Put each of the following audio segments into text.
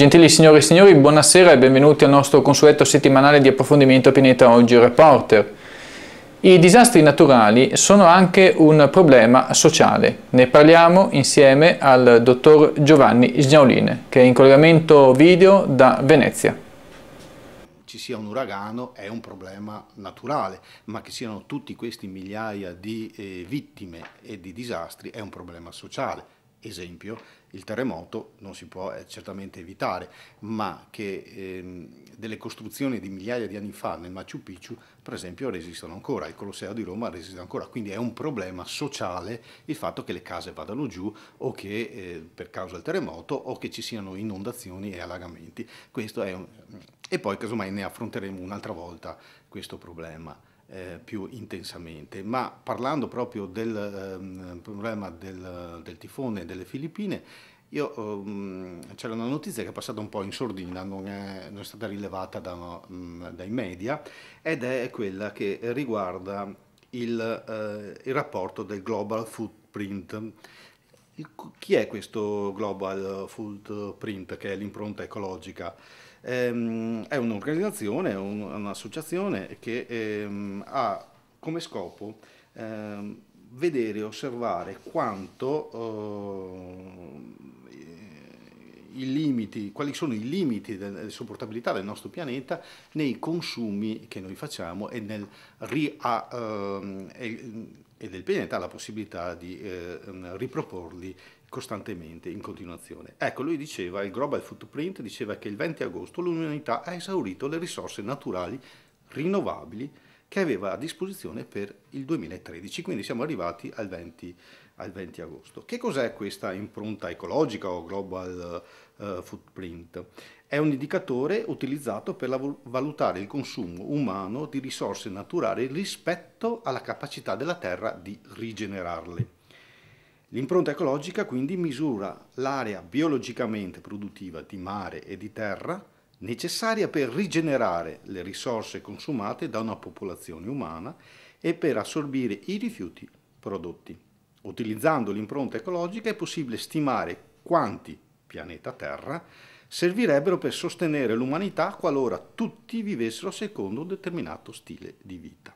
Gentili signore e signori, buonasera e benvenuti al nostro consueto settimanale di approfondimento Pianeta Oggi Reporter. I disastri naturali sono anche un problema sociale. Ne parliamo insieme al dottor Giovanni Sgnauline, che è in collegamento video da Venezia ci sia un uragano è un problema naturale, ma che siano tutti questi migliaia di eh, vittime e di disastri è un problema sociale esempio, il terremoto non si può eh, certamente evitare, ma che ehm, delle costruzioni di migliaia di anni fa nel Machu Picchu, per esempio, resistono ancora, il Colosseo di Roma resiste ancora, quindi è un problema sociale il fatto che le case vadano giù o che eh, per causa del terremoto o che ci siano inondazioni e allagamenti. Questo è Un... E poi casomai ne affronteremo un'altra volta questo problema eh, più intensamente. Ma parlando proprio del ehm, problema del, del tifone delle Filippine, ehm, c'era una notizia che è passata un po' in sordina, non è, non è stata rilevata da, mh, mm, dai media, ed è quella che riguarda il, eh, il rapporto del Global Footprint. Il, chi è questo Global Footprint, che è l'impronta ecologica? Ehm, è un'organizzazione, un, un'associazione che ehm, ha come scopo ehm, vedere e osservare quanto oh, i Limiti, quali sono i limiti della sopportabilità del nostro pianeta nei consumi che noi facciamo e, nel, ehm, e, del pianeta la possibilità di ehm, riproporli costantemente, in continuazione. Ecco, lui diceva, il Global Footprint diceva che il 20 agosto l'umanità ha esaurito le risorse naturali rinnovabili che aveva a disposizione per il 2013, quindi siamo arrivati al 20, al 20 agosto. Che cos'è questa impronta ecologica o global uh, footprint? È un indicatore utilizzato per valutare il consumo umano di risorse naturali rispetto alla capacità della Terra di rigenerarle. L'impronta ecologica quindi misura l'area biologicamente produttiva di mare e di terra necessaria per rigenerare le risorse consumate da una popolazione umana e per assorbire i rifiuti prodotti. Utilizzando l'impronta ecologica è possibile stimare quanti pianeta Terra servirebbero per sostenere l'umanità qualora tutti vivessero secondo un determinato stile di vita.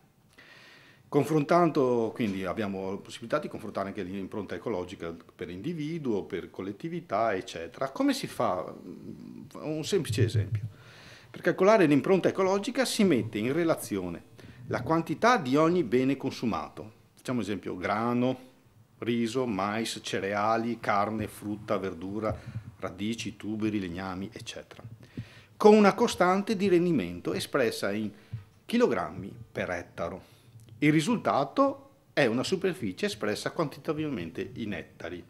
Confrontando, quindi abbiamo la possibilità di confrontare anche l'impronta ecologica per individuo, per collettività, eccetera. Come si fa? Mm, un semplice esempio. Per calcolare l'impronta ecologica si mette in relazione la quantità di ogni bene consumato. Facciamo esempio grano, riso, mais, cereali, carne, frutta, verdura, radici, tuberi, legnami, eccetera, con una costante di rendimento espressa in chilogrammi per ettaro. Il risultato è una superficie espressa quantitativamente in ettari.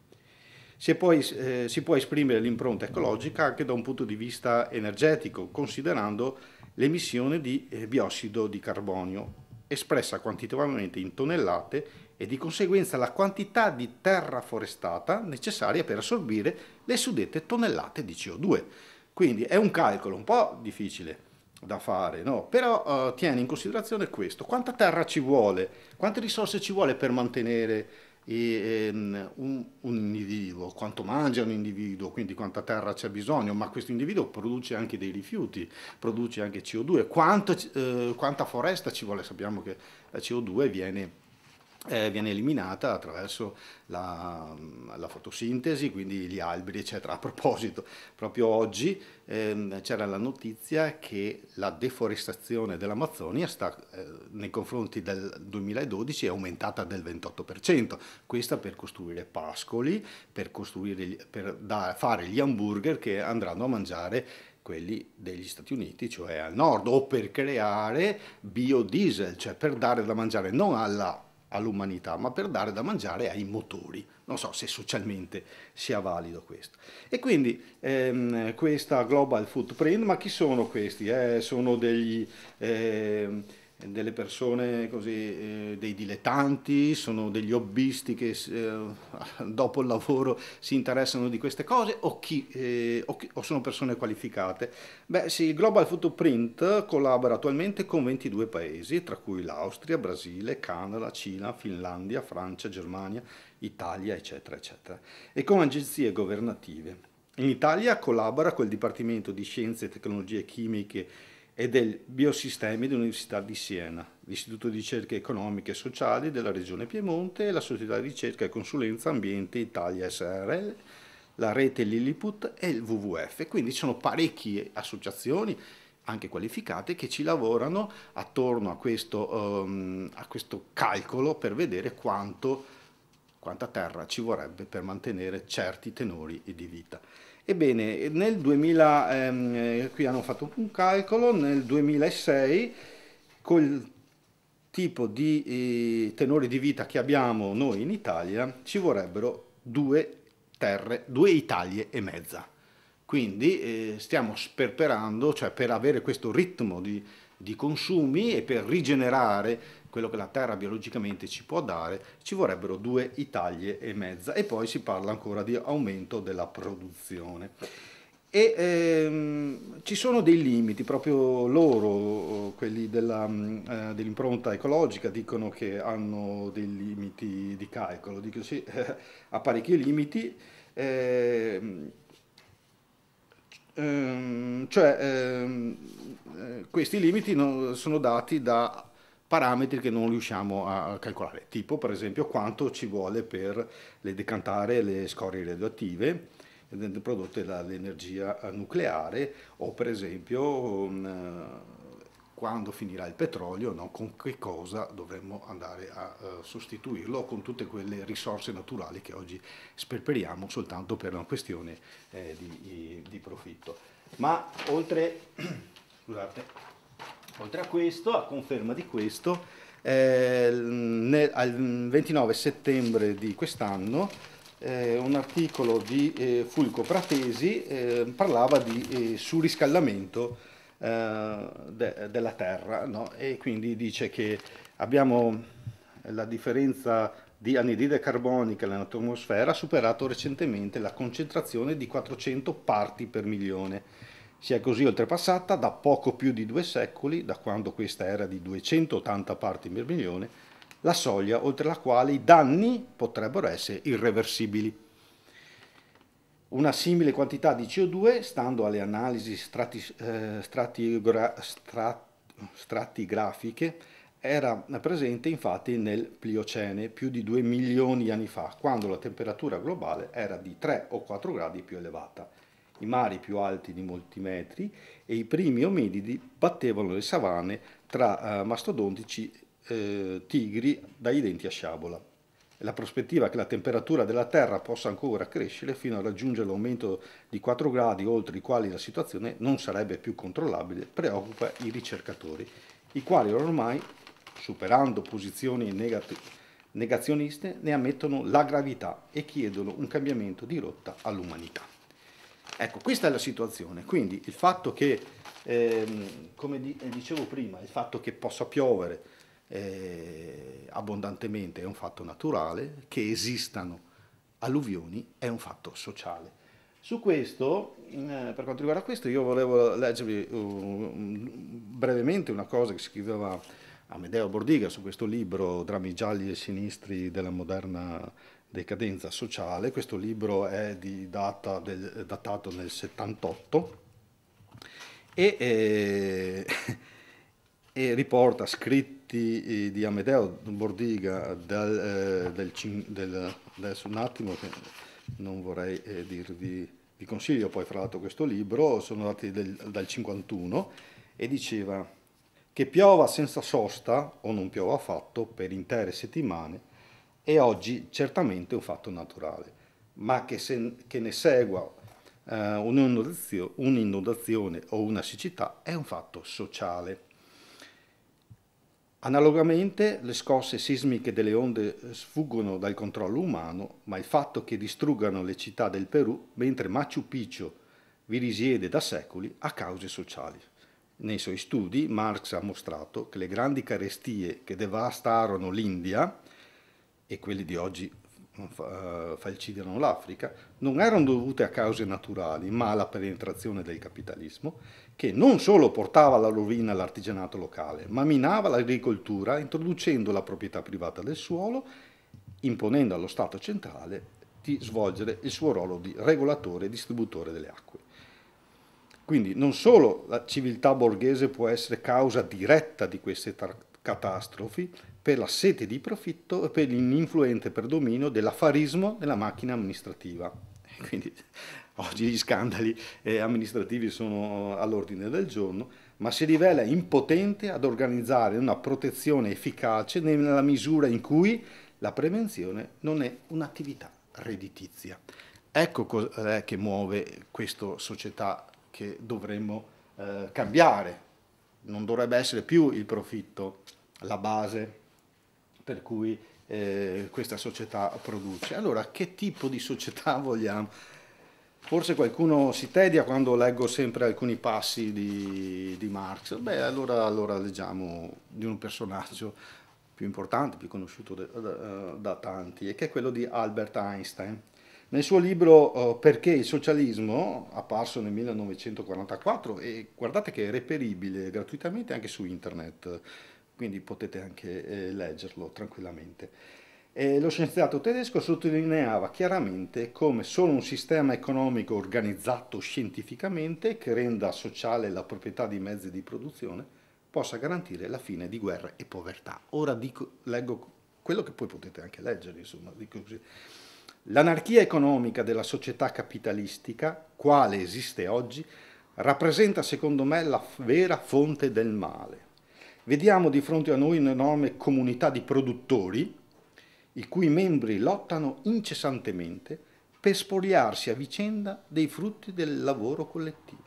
Si, poi, eh, si può esprimere l'impronta ecologica anche da un punto di vista energetico, considerando l'emissione di eh, biossido di carbonio, espressa quantitativamente in tonnellate e di conseguenza la quantità di terra forestata necessaria per assorbire le suddette tonnellate di CO2. Quindi è un calcolo un po' difficile, da fare, no? però uh, tieni in considerazione questo, quanta terra ci vuole, quante risorse ci vuole per mantenere e, um, un, un, individuo, quanto mangia un individuo, quindi quanta terra c'è bisogno, ma questo individuo produce anche dei rifiuti, produce anche CO2, quanto, uh, quanta foresta ci vuole, sappiamo che la eh, CO2 viene eh, viene eliminata attraverso la, mm, la, fotosintesi, quindi gli alberi, eccetera. A proposito, proprio oggi ehm, c'era la notizia che la deforestazione dell'Amazzonia sta, eh, nei confronti del 2012 è aumentata del 28%, questa per costruire pascoli, per, costruire, per da, fare gli hamburger che andranno a mangiare quelli degli Stati Uniti, cioè al nord, o per creare biodiesel, cioè per dare da mangiare non alla all'umanità, ma per dare da mangiare ai motori. Non so se socialmente sia valido questo. E quindi ehm, questa Global Footprint, ma chi sono questi? Eh, sono degli... Ehm, delle persone così, eh, dei dilettanti, sono degli hobbisti che eh, dopo il lavoro si interessano di queste cose o, chi, eh, o, chi, o sono persone qualificate? Beh sì, il Global Footprint collabora attualmente con 22 paesi, tra cui l'Austria, Brasile, Canada, Cina, Finlandia, Francia, Germania, Italia, eccetera, eccetera, e con agenzie governative. In Italia collabora col Dipartimento di Scienze e Tecnologie Chimiche e del Biosistemi dell'Università di Siena, l'Istituto di Ricerche Economiche e Sociali della Regione Piemonte, la Società di Ricerca e Consulenza Ambiente Italia SRL, la rete Lilliput e il WWF. Quindi sono parecchie associazioni, anche qualificate, che ci lavorano attorno a questo, um, a questo calcolo per vedere quanto, quanta terra ci vorrebbe per mantenere certi tenori di vita. Ebbene, nel 2000, ehm, eh, qui hanno fatto un calcolo, nel 2006 col tipo di eh, tenore di vita che abbiamo noi in Italia ci vorrebbero due terre, due Italie e mezza. Quindi eh, stiamo sperperando, cioè per avere questo ritmo di di consumi e per rigenerare quello che la terra biologicamente ci può dare ci vorrebbero due Italie e mezza e poi si parla ancora di aumento della produzione. E ehm, ci sono dei limiti, proprio loro, quelli mm, eh, dell'impronta eh, dell ecologica, dicono che hanno dei limiti di calcolo, dicono sì, eh, ha parecchi limiti. Eh, Ehm, cioè, ehm, eh, questi limiti non, sono dati da parametri che non riusciamo a calcolare, tipo per esempio quanto ci vuole per le decantare le scorie radioattive eh, prodotte dall'energia nucleare o per esempio... Um, quando finirà il petrolio, no? con che cosa dovremmo andare a uh, sostituirlo con tutte quelle risorse naturali che oggi sperperiamo soltanto per una questione eh, di, di, profitto. Ma oltre, scusate, oltre, a questo, a conferma di questo, eh, nel, al 29 settembre di quest'anno eh, un articolo di eh, Fulco Pratesi eh, parlava di surriscaldamento eh, de, della Terra no? e quindi dice che abbiamo la differenza di anidride carbonica nell'atmosfera ha superato recentemente la concentrazione di 400 parti per milione. Si è così oltrepassata da poco più di due secoli, da quando questa era di 280 parti per milione, la soglia oltre la quale i danni potrebbero essere irreversibili. Una simile quantità di CO2, stando alle analisi strati, eh, stratigra, strat, stratigrafiche, era presente infatti nel Pliocene più di 2 milioni di anni fa, quando la temperatura globale era di 3 o 4 gradi più elevata. I mari più alti di molti metri e i primi ominidi battevano le savane tra eh, mastodontici eh, tigri dai denti a sciabola la prospettiva che la temperatura della Terra possa ancora crescere fino a raggiungere l'aumento di 4 gradi oltre i quali la situazione non sarebbe più controllabile preoccupa i ricercatori, i quali ormai, superando posizioni negazioniste, ne ammettono la gravità e chiedono un cambiamento di rotta all'umanità. Ecco, questa è la situazione, quindi il fatto che, ehm, come eh, dicevo prima, il fatto che possa piovere, eh, abbondantemente è un fatto naturale, che esistano alluvioni è un fatto sociale. Su questo, eh, per quanto riguarda questo, io volevo leggervi uh, brevemente una cosa che scriveva Amedeo Bordiga su questo libro Drammi gialli e sinistri della moderna decadenza sociale. Questo libro è data del, datato nel 78 e, e, eh, e riporta scritto di, eh, di Amedeo Bordiga del, eh, del, del, adesso un attimo che non vorrei eh, dirvi vi consiglio poi fra l'altro questo libro sono dati del, dal 51 e diceva che piova senza sosta o non piova affatto per intere settimane è oggi certamente un fatto naturale ma che, se, che ne segua eh, un'inondazione, un'inondazione o una siccità è un fatto sociale Analogamente, le scosse sismiche delle onde sfuggono dal controllo umano, ma il fatto che distruggano le città del Perù, mentre Machu Picchu vi risiede da secoli, ha cause sociali. Nei suoi studi Marx ha mostrato che le grandi carestie che devastarono l'India e quelli di oggi eh, falcidiano l'Africa, non erano dovute a cause naturali, ma alla penetrazione del capitalismo, che non solo portava alla rovina l'artigianato locale, ma minava l'agricoltura introducendo la proprietà privata del suolo, imponendo allo Stato centrale di svolgere il suo ruolo di regolatore e distributore delle acque. Quindi non solo la civiltà borghese può essere causa diretta di queste catastrofi, per la sete di profitto e per l'influente predominio dell'affarismo della macchina amministrativa. Quindi oggi gli scandali eh, amministrativi sono all'ordine del giorno, ma si rivela impotente ad organizzare una protezione efficace nella misura in cui la prevenzione non è un'attività redditizia. Ecco cos'è che muove questa società che dovremmo eh, cambiare. Non dovrebbe essere più il profitto la base per cui eh, questa società produce. Allora, che tipo di società vogliamo? Forse qualcuno si tedia quando leggo sempre alcuni passi di, di Marx. Beh, allora, allora, leggiamo di un personaggio più importante, più conosciuto de, da, da, tanti, e che è quello di Albert Einstein. Nel suo libro eh, Perché il socialismo, apparso nel 1944, e guardate che è reperibile gratuitamente anche su internet, quindi potete anche eh, leggerlo tranquillamente. E eh, lo scienziato tedesco sottolineava chiaramente come solo un sistema economico organizzato scientificamente che renda sociale la proprietà di mezzi di produzione possa garantire la fine di guerra e povertà. Ora dico, leggo quello che poi potete anche leggere, insomma, dico così. L'anarchia economica della società capitalistica, quale esiste oggi, rappresenta secondo me la vera fonte del male vediamo di fronte a noi un'enorme comunità di produttori, i cui membri lottano incessantemente per spogliarsi a vicenda dei frutti del lavoro collettivo.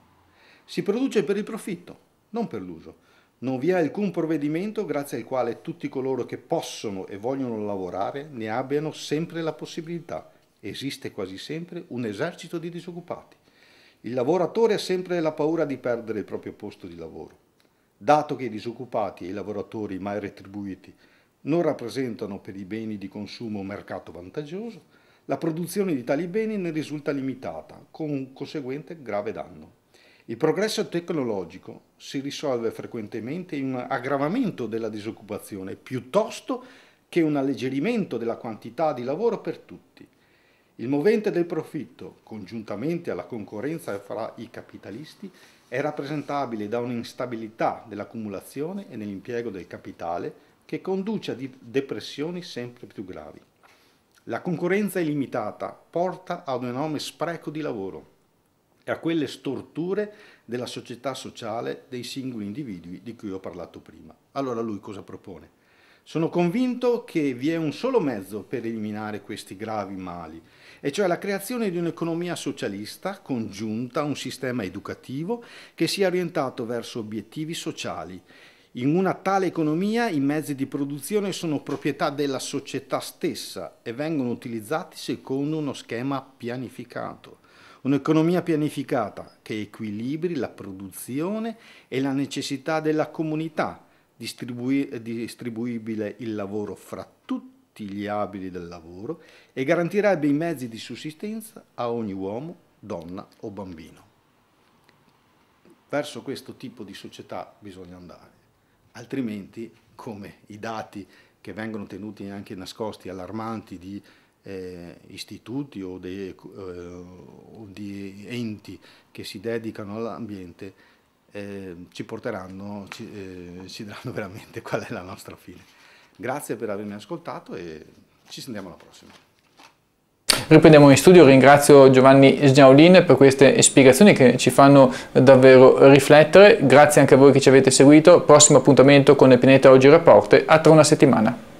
Si produce per il profitto, non per l'uso. Non vi è alcun provvedimento grazie al quale tutti coloro che possono e vogliono lavorare ne abbiano sempre la possibilità. Esiste quasi sempre un esercito di disoccupati. Il lavoratore ha sempre la paura di perdere il proprio posto di lavoro dato che i disoccupati e i lavoratori mai retribuiti non rappresentano per i beni di consumo un mercato vantaggioso, la produzione di tali beni ne risulta limitata, con un conseguente grave danno. Il progresso tecnologico si risolve frequentemente in un aggravamento della disoccupazione piuttosto che un alleggerimento della quantità di lavoro per tutti. Il movente del profitto, congiuntamente alla concorrenza fra i capitalisti, è rappresentabile da un'instabilità dell'accumulazione e nell'impiego del capitale che conduce a depressioni sempre più gravi. La concorrenza illimitata porta ad un enorme spreco di lavoro e a quelle storture della società sociale dei singoli individui di cui ho parlato prima. Allora lui cosa propone? Sono convinto che vi è un solo mezzo per eliminare questi gravi mali, e cioè la creazione di un'economia socialista congiunta a un sistema educativo che sia orientato verso obiettivi sociali. In una tale economia i mezzi di produzione sono proprietà della società stessa e vengono utilizzati secondo uno schema pianificato. Un'economia pianificata che equilibri la produzione e la necessità della comunità distribui- distribuibile il lavoro fra tutti gli abili del lavoro e garantirebbe i mezzi di sussistenza a ogni uomo, donna o bambino. Verso questo tipo di società bisogna andare, altrimenti, come i dati che vengono tenuti anche nascosti, allarmanti di eh, istituti o, dei, eh, o di enti che si dedicano all'ambiente, eh, ci porteranno, ci, eh, ci diranno veramente qual è la nostra fine. Grazie per avermi ascoltato e ci sentiamo alla prossima. Riprendiamo in studio, ringrazio Giovanni Sgnaolin per queste spiegazioni che ci fanno davvero riflettere, grazie anche a voi che ci avete seguito, prossimo appuntamento con il Pianeta Oggi Rapporte, a tra una settimana.